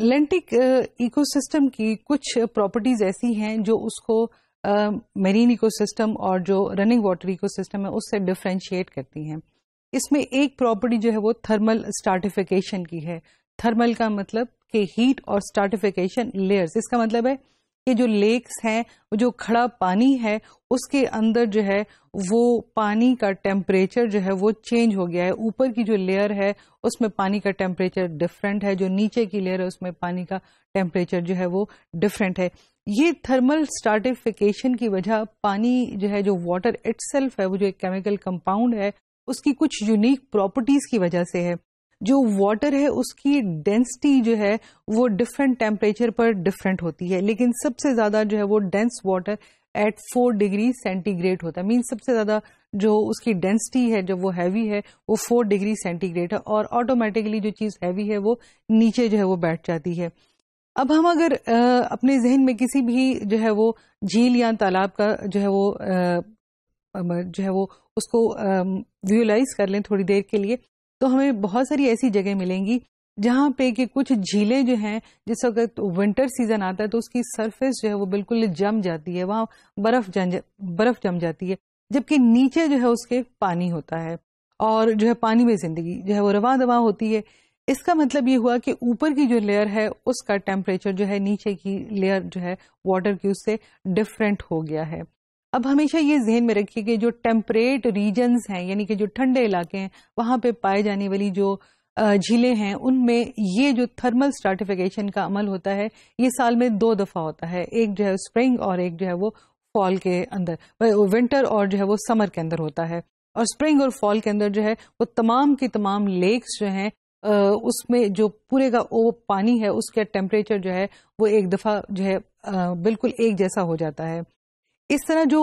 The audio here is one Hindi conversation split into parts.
लेंटिक इकोसिस्टम uh, की कुछ प्रॉपर्टीज ऐसी हैं जो उसको मरीन uh, इकोसिस्टम और जो रनिंग वाटर इकोसिस्टम है उससे डिफ्रेंशिएट करती हैं इसमें एक प्रॉपर्टी जो है वो थर्मल स्टार्टिफिकेशन की है थर्मल का मतलब कि हीट और स्टार्टिफिकेशन लेयर्स इसका मतलब है ये जो लेक्स हैं जो खड़ा पानी है उसके अंदर जो है वो पानी का टेम्परेचर जो है वो चेंज हो गया है ऊपर की जो लेयर है उसमें पानी का टेम्परेचर डिफरेंट है जो नीचे की लेयर है उसमें पानी का टेम्परेचर जो है वो डिफरेंट है ये थर्मल स्टार्टिफिकेशन की वजह पानी जो है जो वाटर इट्सल्फ है वो जो एक केमिकल कंपाउंड है उसकी कुछ यूनिक प्रॉपर्टीज की वजह से है जो वाटर है उसकी डेंसिटी जो है वो डिफरेंट टेम्परेचर पर डिफरेंट होती है लेकिन सबसे ज्यादा जो है वो dense water at four degree centigrade होता है मीन सबसे ज्यादा जो उसकी डेंसिटी है जब वो हैवी है वो फोर डिग्री सेंटीग्रेड है और ऑटोमेटिकली जो चीज हैवी है वो नीचे जो है वो बैठ जाती है अब हम अगर आ, अपने जहन में किसी भी जो है वो झील या तालाब का जो है वो आ, जो है वो उसको विजुलाइज कर लें थोड़ी देर के लिए तो हमें बहुत सारी ऐसी जगह मिलेंगी जहाँ पे कि कुछ झीलें जो हैं जिस वक्त विंटर सीजन आता है तो उसकी सरफेस जो है वो बिल्कुल जम जाती है वहाँ बर्फ जम बर्फ जम जाती है जबकि नीचे जो है उसके पानी होता है और जो है पानी में जिंदगी जो है वो रवा दवा होती है इसका मतलब ये हुआ कि ऊपर की जो लेयर है उसका टेम्परेचर जो है नीचे की लेयर जो है वाटर की उससे डिफरेंट हो गया है अब हमेशा ये जहन में रखिए कि जो टेम्परेट रीजन्स हैं यानी कि जो ठंडे इलाके हैं वहां पे पाए जाने वाली जो झीलें हैं उनमें ये जो थर्मल स्ट्राटिफिकेशन का अमल होता है ये साल में दो दफ़ा होता है एक जो है स्प्रिंग और एक जो है वो फॉल के अंदर विंटर और जो है वो समर के अंदर होता है और स्प्रिंग और फॉल के अंदर जो है वो तमाम के तमाम लेक्स जो हैं उसमें जो पूरे का वो पानी है उसका टेम्परेचर जो है वो एक दफ़ा जो है बिल्कुल एक जैसा हो जाता है इस तरह जो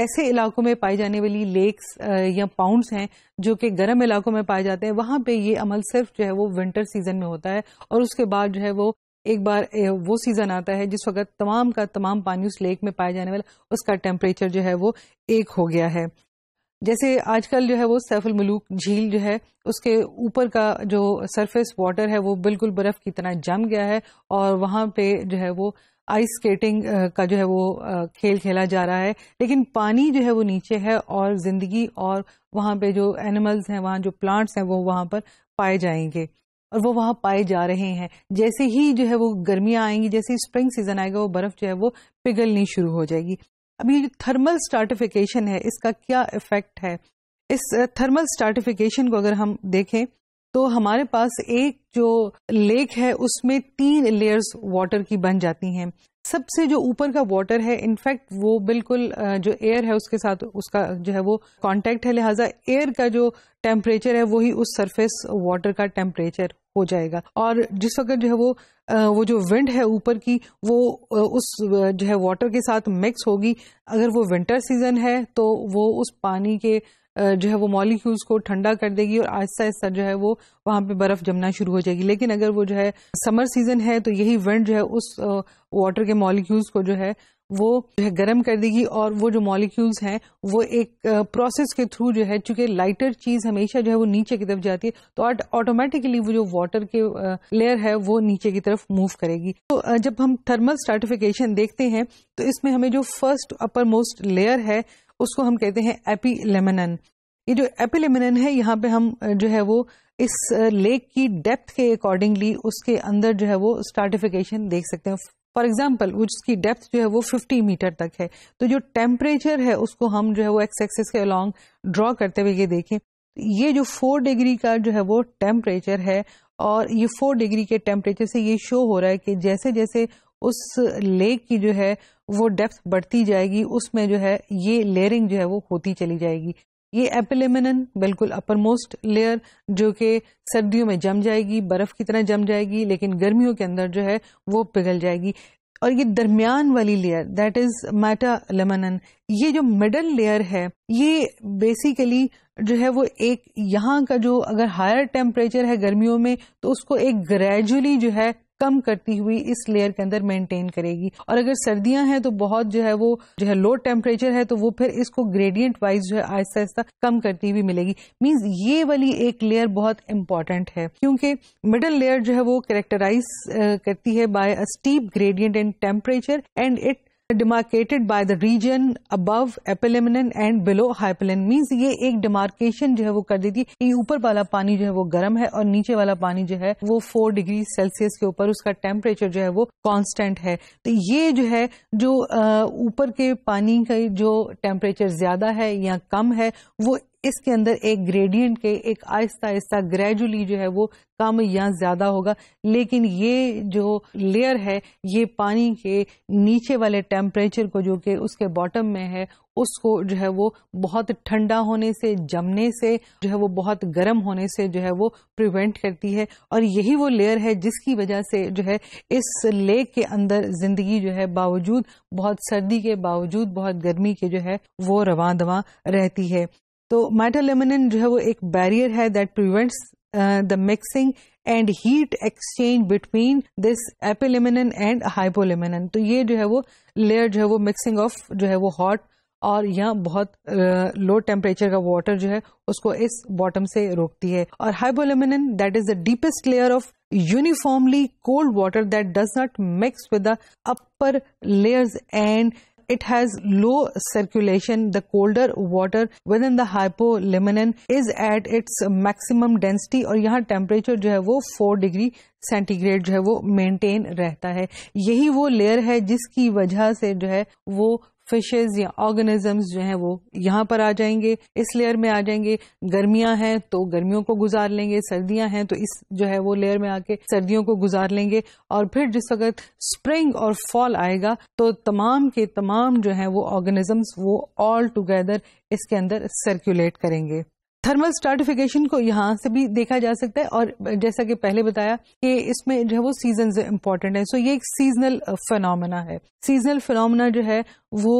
ऐसे इलाकों में पाई जाने वाली लेक्स या पाउंड्स हैं जो कि गर्म इलाकों में पाए जाते हैं वहां पे ये अमल सिर्फ जो है वो विंटर सीजन में होता है और उसके बाद जो है वो एक बार वो सीजन आता है जिस वक्त तमाम का तमाम पानी उस लेक में पाया जाने वाला उसका टेम्परेचर जो है वो एक हो गया है जैसे आजकल जो है वो सैफुल मलूक झील जो है उसके ऊपर का जो सरफेस वाटर है वो बिल्कुल बर्फ की तरह जम गया है और वहां पे जो है वो आइस स्केटिंग uh, का जो है वो uh, खेल खेला जा रहा है लेकिन पानी जो है वो नीचे है और जिंदगी और वहां पे जो एनिमल्स हैं वहां जो प्लांट्स हैं वो वहां पर पाए जाएंगे और वो वहां पाए जा रहे हैं जैसे ही जो है वो गर्मियाँ आएंगी जैसे ही स्प्रिंग सीजन आएगा वो बर्फ जो है वो पिघलनी शुरू हो जाएगी अब ये जो थर्मल स्टार्टिफिकेशन है इसका क्या इफेक्ट है इस थर्मल uh, स्टार्टिफिकेशन को अगर हम देखें तो हमारे पास एक जो लेक है उसमें तीन लेयर्स वाटर की बन जाती हैं सबसे जो ऊपर का वाटर है इनफैक्ट वो बिल्कुल जो एयर है उसके साथ उसका जो है वो कांटेक्ट है लिहाजा एयर का जो टेम्परेचर है वही उस सरफेस वाटर का टेम्परेचर हो जाएगा और जिस वक्त जो है वो वो जो विंड है ऊपर की वो उस जो है वाटर के साथ मिक्स होगी अगर वो विंटर सीजन है तो वो उस पानी के जो है वो मॉलिक्यूल्स को ठंडा कर देगी और आहिस्ता आहिस्ता जो है वो वहां पे बर्फ जमना शुरू हो जाएगी लेकिन अगर वो जो है समर सीजन है तो यही विंड जो है उस वाटर के मॉलिक्यूल्स को जो है वो जो है गर्म कर देगी और वो जो मॉलिक्यूल्स हैं वो एक प्रोसेस के थ्रू जो है चूंकि लाइटर चीज हमेशा जो है वो नीचे की तरफ जाती है तो ऑटोमेटिकली वो जो वाटर के लेयर है वो नीचे की तरफ मूव करेगी तो जब हम थर्मल स्टार्टिफिकेशन देखते हैं तो इसमें हमें जो फर्स्ट अपर मोस्ट लेयर है उसको हम कहते हैं एपीलेमिनन ये जो एपिलेमिनन है यहाँ पे हम जो है वो इस लेक की डेप्थ के अकॉर्डिंगली उसके अंदर जो है वो स्टार्टिफिकेशन देख सकते हैं फॉर एग्जाम्पल उसकी डेप्थ जो है वो 50 मीटर तक है तो जो टेम्परेचर है उसको हम जो है वो एक्स एक्सेस के अलॉन्ग ड्रॉ करते हुए ये देखें ये जो फोर डिग्री का जो है वो टेम्परेचर है और ये फोर डिग्री के टेम्परेचर से ये शो हो रहा है कि जैसे जैसे उस लेक की जो है वो डेप्थ बढ़ती जाएगी उसमें जो है ये लेयरिंग जो है वो होती चली जाएगी ये एपिलेमिन बिल्कुल अपर मोस्ट लेयर जो कि सर्दियों में जम जाएगी बर्फ की तरह जम जाएगी लेकिन गर्मियों के अंदर जो है वो पिघल जाएगी और ये दरमियान वाली layer that is metalimnion ये जो मिडल लेयर है ये बेसिकली जो है वो एक यहाँ का जो अगर हायर टेम्परेचर है गर्मियों में तो उसको एक ग्रेजुअली जो है कम करती हुई इस लेयर के अंदर मेंटेन करेगी और अगर सर्दियां हैं तो बहुत जो है वो जो है लो टेम्परेचर है तो वो फिर इसको ग्रेडियंट वाइज जो है आहिस्ता आहिस्ता कम करती हुई मिलेगी मीन्स ये वाली एक लेयर बहुत इंपॉर्टेंट है क्योंकि मिडल लेयर जो है वो करेक्टराइज करती है by a steep gradient in temperature and it demarcated by the region above epilimnion and below hypolimnion means ये एक डिमार्केशन जो है वो कर देती है ऊपर वाला पानी जो है वो गर्म है और नीचे वाला पानी जो है वो फोर डिग्री सेल्सियस के ऊपर उसका टेम्परेचर जो है वो कांस्टेंट है तो ये जो है जो ऊपर के पानी का जो टेम्परेचर ज्यादा है या कम है वो इसके अंदर एक ग्रेडियंट के एक आहिस्ता आहिस्ता ग्रेजुअली जो है वो कम या ज्यादा होगा लेकिन ये जो लेयर है ये पानी के नीचे वाले टेम्परेचर को जो कि उसके बॉटम में है उसको जो है वो बहुत ठंडा होने से जमने से जो है वो बहुत गर्म होने से जो है वो प्रिवेंट करती है और यही वो लेयर है जिसकी वजह से जो है इस लेक के अंदर जिंदगी जो है बावजूद बहुत सर्दी के बावजूद बहुत गर्मी के जो है वो रवा दवा रहती है तो माइटालेमिनिन जो है वो एक बैरियर है that prevents the mixing and heat exchange between this epilimnion and hypolimnion तो ये जो है वो लेयर जो है वो मिक्सिंग ऑफ जो है वो हॉट और यह बहुत लो uh, टेम्परेचर का वाटर जो है उसको इस बॉटम से रोकती है और hypolimnion that is the deepest layer of uniformly cold water that does not mix with the upper layers and it has low circulation, the colder water within the hypolimnon is at its maximum density aur yahan temperature jo hai wo 4 degree centigrade जो है वो मेंटेन रहता है यही वो लेयर है जिसकी वजह से जो है वो फिशेज या ऑर्गेनिजम्स जो हैं वो यहाँ पर आ जाएंगे इस लेयर में आ जाएंगे गर्मियां हैं तो गर्मियों को गुजार लेंगे सर्दियां हैं तो इस जो है वो लेयर में आके सर्दियों को गुजार लेंगे और फिर जिस वक्त स्प्रिंग और फॉल आएगा तो तमाम के तमाम जो हैं वो ऑर्गेनिजम्स वो ऑल टुगेदर इसके अंदर सर्कुलेट करेंगे थर्मल स्टार्टिफिकेशन को यहाँ से भी देखा जा सकता है और जैसा कि पहले बताया कि इसमें जो है वो सीजन इंपॉर्टेंट है सो so ये एक सीजनल फिनोमेना है सीजनल फिनोमेना जो है वो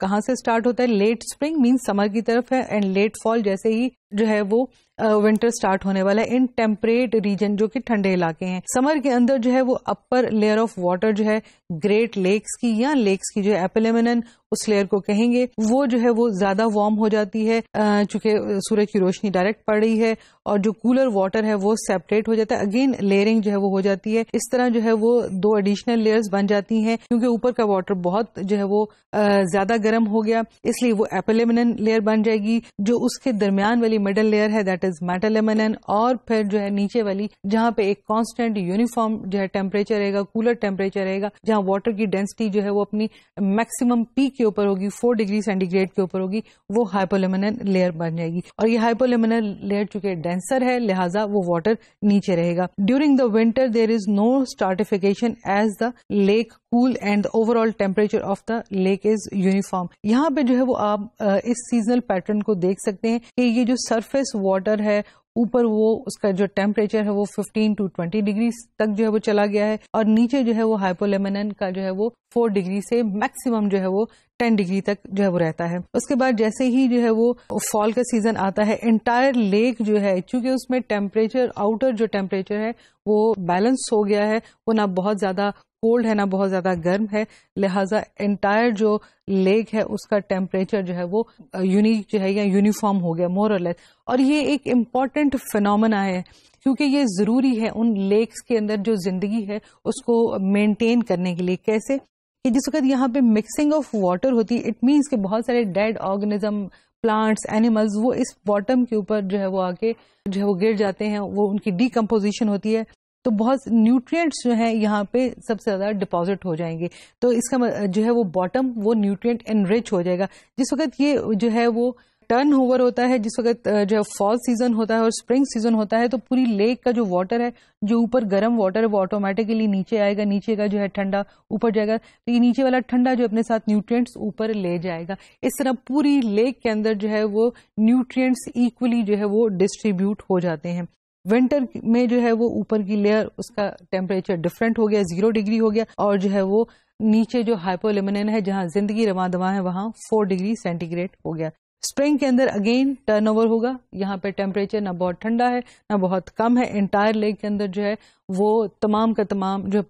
कहाँ से स्टार्ट होता है लेट स्प्रिंग मीन समर की तरफ है एंड लेट फॉल जैसे ही जो है वो विंटर स्टार्ट होने वाला है इन टेम्परेट रीजन जो कि ठंडे इलाके हैं समर के अंदर जो है वो अपर लेयर ऑफ वाटर जो है ग्रेट लेक्स की या लेक्स की जो एपिलेमिनन उस लेयर को कहेंगे वो जो है वो ज्यादा वार्म हो जाती है चूंकि सूर्य की रोशनी डायरेक्ट पड़ रही है और जो कूलर वाटर है वो सेपरेट हो जाता है अगेन लेयरिंग जो है वो हो जाती है इस तरह जो है वो दो एडिशनल लेयर्स बन जाती हैं क्योंकि ऊपर का वाटर बहुत जो है वो ज्यादा गर्म हो गया इसलिए वो एपोलेमिनन लेयर बन जाएगी जो उसके दरमियान वाली मिडल लेयर है दैट इज मेटालेमिनन और फिर जो है नीचे वाली जहां पे एक कांस्टेंट यूनिफॉर्म जो है टेम्परेचर रहेगा कूलर टेम्परेचर रहेगा जहां वाटर की डेंसिटी जो है वो अपनी मैक्सिमम पीक के ऊपर होगी फोर डिग्री सेंटीग्रेड के ऊपर होगी वो हाइपोलेमिनन लेयर बन जाएगी और ये हाइपोलेमिनन लेयर चूंकि डेंसर है लिहाजा वो वाटर नीचे रहेगा during the winter there is no stratification as the lake cool and overall temperature of the lake एक इज यूनिफॉर्म यहाँ पे जो है वो आप इस सीजनल पैटर्न को देख सकते हैं कि ये जो सरफेस वाटर है ऊपर वो उसका जो टेम्परेचर है वो 15 टू 20 डिग्री तक जो है वो चला गया है और नीचे जो है वो हाइपोलेमन का जो है वो 4 डिग्री से मैक्सिमम जो है वो 10 डिग्री तक जो है वो रहता है उसके बाद जैसे ही जो है वो फॉल का सीजन आता है एंटायर लेक जो है चूंकि उसमें टेम्परेचर आउटर जो टेम्परेचर है वो बैलेंस हो गया है वो ना बहुत ज्यादा कोल्ड है ना बहुत ज़्यादा गर्म है लिहाजा एंटायर जो लेक है उसका टेम्परेचर जो है वो यूनिक uh, जो है या यूनिफॉर्म हो गया मोर और लेस और ये एक इम्पॉर्टेंट फिनोमेना है क्योंकि ये ज़रूरी है उन लेक्स के अंदर जो ज़िंदगी है उसको मेंटेन करने के लिए कैसे कि जिस वक्त यहाँ पे मिक्सिंग ऑफ वाटर होती है इट मीन्स के बहुत सारे डेड ऑर्गेनिज्म प्लांट्स एनिमल्स वो इस बॉटम के ऊपर जो है वो आके जो है वो गिर जाते हैं वो उनकी डीकम्पोजिशन होती है तो बहुत न्यूट्रिएंट्स जो है यहाँ पे सबसे ज़्यादा डिपॉजिट हो जाएंगे तो इसका जो है वो बॉटम वो न्यूट्रिएंट एनरिच हो जाएगा जिस वक्त ये जो है वो टर्न ओवर होता है जिस वक्त जो है फॉल सीजन होता है और स्प्रिंग सीजन होता है तो पूरी लेक का जो वाटर है जो ऊपर गर्म वाटर है वो ऑटोमेटिकली नीचे आएगा नीचे का जो है ठंडा ऊपर जाएगा तो ये नीचे वाला ठंडा जो अपने साथ न्यूट्रिएंट्स ऊपर ले जाएगा इस तरह पूरी लेक के अंदर जो है वो न्यूट्रिएंट्स इक्वली जो है वो डिस्ट्रीब्यूट हो जाते हैं विंटर में जो है वो ऊपर की लेयर उसका टेम्परेचर डिफरेंट हो गया जीरो डिग्री हो गया और जो है वो नीचे जो हाइपोलेमिनन है जहाँ जिंदगी रवा दवा है वहाँ फोर डिग्री सेंटीग्रेड हो गया स्प्रिंग के अंदर अगेन टर्नओवर होगा यहाँ पे टेम्परेचर ना बहुत ठंडा है ना बहुत कम है एंटायर लेक के अंदर जो है वो तमाम का तमाम जो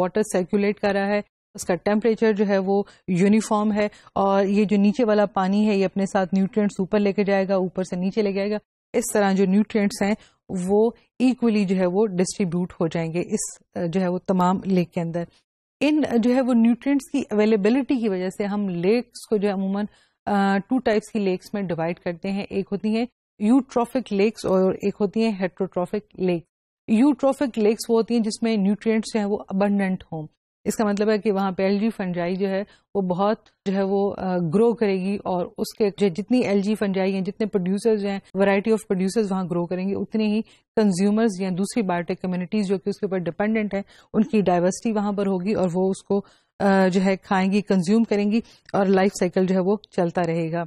वाटर सर्कुलेट कर रहा है उसका टेम्परेचर जो है वो यूनिफॉर्म है और ये जो नीचे वाला पानी है ये अपने साथ न्यूट्रिएंट्स ऊपर लेके जाएगा ऊपर से नीचे लेके जाएगा इस तरह जो न्यूट्रिएंट्स हैं वो इक्वली जो है वो डिस्ट्रीब्यूट हो जाएंगे इस जो है वो तमाम लेक के अंदर इन जो है वो न्यूट्रिएंट्स की अवेलेबिलिटी की वजह से हम लेक्स को जो है अमूमन टू टाइप्स की लेक्स में डिवाइड करते हैं एक होती है यूट्रॉफिक लेक्स और एक होती है हेट्रोट्रॉफिक लेक यूट्रॉफिक लेक्स वो होती हैं जिसमें न्यूट्रिएंट्स जो है वो अबंडेंट हों इसका मतलब है कि वहां पे एल जी फंजाई जो है वो बहुत जो है वो ग्रो करेगी और उसके जो जितनी एल जी फंजाई हैं जितने प्रोड्यूसर्स हैं वैरायटी ऑफ प्रोड्यूसर्स वहाँ ग्रो करेंगे उतने ही कंज्यूमर्स या दूसरी बायोटेक कम्युनिटीज जो कि उसके ऊपर डिपेंडेंट है उनकी डाइवर्सिटी वहां पर होगी और वो उसको जो है खाएंगी कंज्यूम करेंगी और लाइफ साइकिल जो है वो चलता रहेगा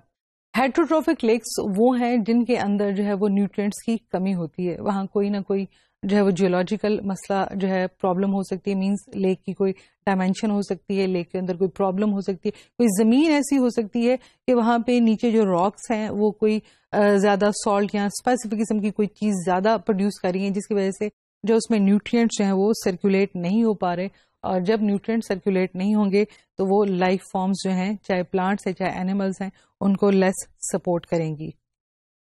हाइड्रोट्रोफिक लेक्स वो हैं जिनके अंदर जो है वो न्यूट्रिएंट्स की कमी होती है वहां कोई ना कोई जो है वो जियोलॉजिकल मसला जो है प्रॉब्लम हो सकती है मीन्स लेक की कोई डायमेंशन हो सकती है लेक के अंदर कोई प्रॉब्लम हो सकती है कोई ज़मीन ऐसी हो सकती है कि वहां पे नीचे जो रॉक्स हैं वो कोई ज़्यादा सॉल्ट या स्पेसिफिक किस्म की कोई चीज़ ज़्यादा प्रोड्यूस कर रही है जिसकी वजह से जो उसमें न्यूट्रिएंट्स हैं वो सर्कुलेट नहीं हो पा रहे और जब न्यूट्रिएंट सर्कुलेट नहीं होंगे तो वो लाइफ फॉर्म्स जो हैं चाहे प्लांट्स हैं चाहे एनिमल्स हैं उनको लेस सपोर्ट करेंगी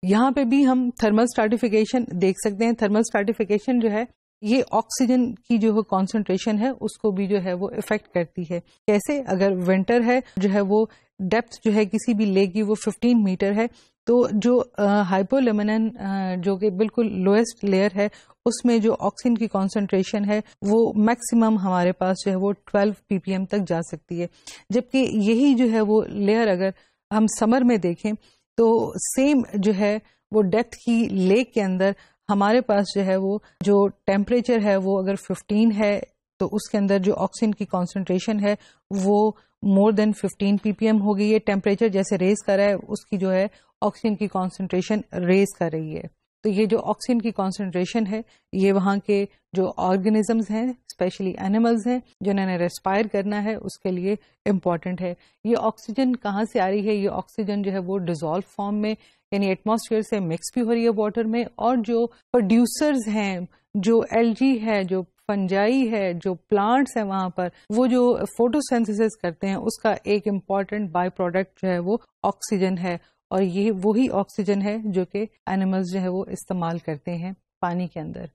यहाँ पे भी हम थर्मल स्टार्टिफिकेशन देख सकते हैं थर्मल स्टार्टिफिकेशन जो है ये ऑक्सीजन की जो है कॉन्सेंट्रेशन है उसको भी जो है वो इफेक्ट करती है कैसे अगर विंटर है जो है वो डेप्थ जो है किसी भी लेक की वो 15 मीटर है तो जो uh, जो कि बिल्कुल लोएस्ट लेयर है उसमें जो ऑक्सीजन की कॉन्सेंट्रेशन है वो मैक्सिमम हमारे पास जो है वो 12 पीपीएम तक जा सकती है जबकि यही जो है वो लेयर अगर हम समर में देखें तो सेम जो है वो डेथ की लेक के अंदर हमारे पास जो है वो जो टेम्परेचर है वो अगर 15 है तो उसके अंदर जो ऑक्सीजन की कॉन्सेंट्रेशन है वो मोर देन 15 पीपीएम हो गई है टेम्परेचर जैसे रेज कर रहा है उसकी जो है ऑक्सीजन की कॉन्सेंट्रेशन रेज कर रही है तो ये जो ऑक्सीजन की कॉन्सेंट्रेशन है ये वहां के जो ऑर्गेनिजम्स हैं स्पेशली एनिमल्स हैं जिन्होंने रेस्पायर करना है उसके लिए इम्पॉर्टेंट है ये ऑक्सीजन कहाँ से आ रही है ये ऑक्सीजन जो है वो डिजोल्व फॉर्म में यानी एटमॉस्फेयर से मिक्स भी हो रही है वाटर में और जो प्रोड्यूसर्स हैं जो एलजी है जो फंजाई है जो प्लांट्स है वहां पर वो जो फोटोसेंथिस करते हैं उसका एक इम्पॉर्टेंट बाय प्रोडक्ट जो है वो ऑक्सीजन है और ये वही ऑक्सीजन है जो कि एनिमल्स जो है वो इस्तेमाल करते हैं पानी के अंदर